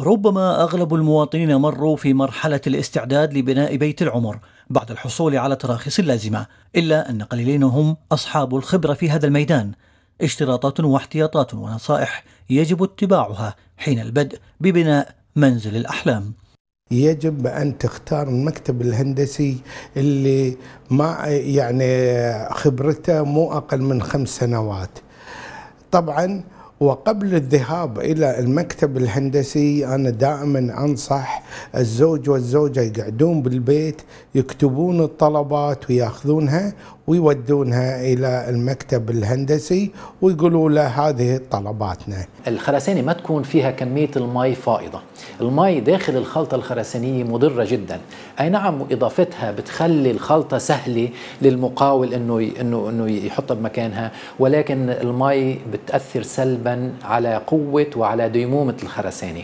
ربما اغلب المواطنين مروا في مرحله الاستعداد لبناء بيت العمر بعد الحصول على التراخيص اللازمه، الا ان قليلين هم اصحاب الخبره في هذا الميدان. اشتراطات واحتياطات ونصائح يجب اتباعها حين البدء ببناء منزل الاحلام. يجب ان تختار المكتب الهندسي اللي ما يعني خبرته مو اقل من خمس سنوات. طبعا وقبل الذهاب الى المكتب الهندسي انا دائما انصح الزوج والزوجه يقعدون بالبيت يكتبون الطلبات وياخذونها ويودونها إلى المكتب الهندسي ويقولوا له هذه طلباتنا الخرسانة ما تكون فيها كمية المي فائضة المي داخل الخلطة الخرسانية مضرة جدا أي نعم إضافتها بتخلي الخلطة سهلة للمقاول أنه أنه أنه يحطها بمكانها ولكن المي بتأثر سلبا على قوة وعلى ديمومة الخرسانة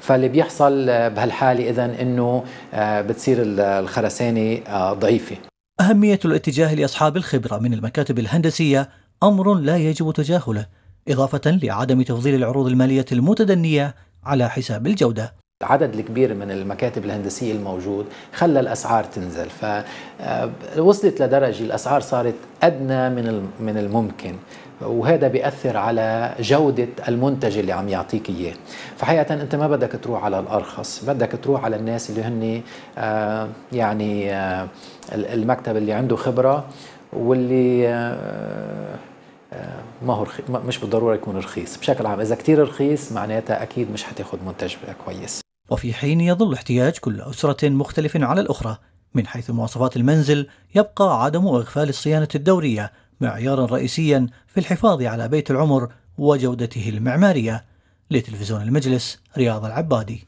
فاللي بيحصل بهالحالة إذا أنه آه، بتصير الخرسانة آه، ضعيفة أهمية الاتجاه لأصحاب الخبرة من المكاتب الهندسية أمر لا يجب تجاهله، إضافة لعدم تفضيل العروض المالية المتدنية على حساب الجودة. العدد الكبير من المكاتب الهندسية الموجود خلى الأسعار تنزل فوصلت آه، لدرجة الأسعار صارت أدنى من من الممكن وهذا بيأثر على جودة المنتج اللي عم يعطيك إياه فحقيقة أنت ما بدك تروح على الأرخص بدك تروح على الناس اللي هن آه، يعني آه، المكتب اللي عنده خبرة واللي ما هو رخي... مش بالضروره يكون رخيص بشكل عام اذا كثير رخيص معناتها اكيد مش حتاخذ منتج كويس وفي حين يظل احتياج كل أسرة مختلف على الأخرى من حيث مواصفات المنزل يبقى عدم إغفال الصيانة الدورية معيارا رئيسيا في الحفاظ على بيت العمر وجودته المعمارية لتلفزيون المجلس رياض العبادي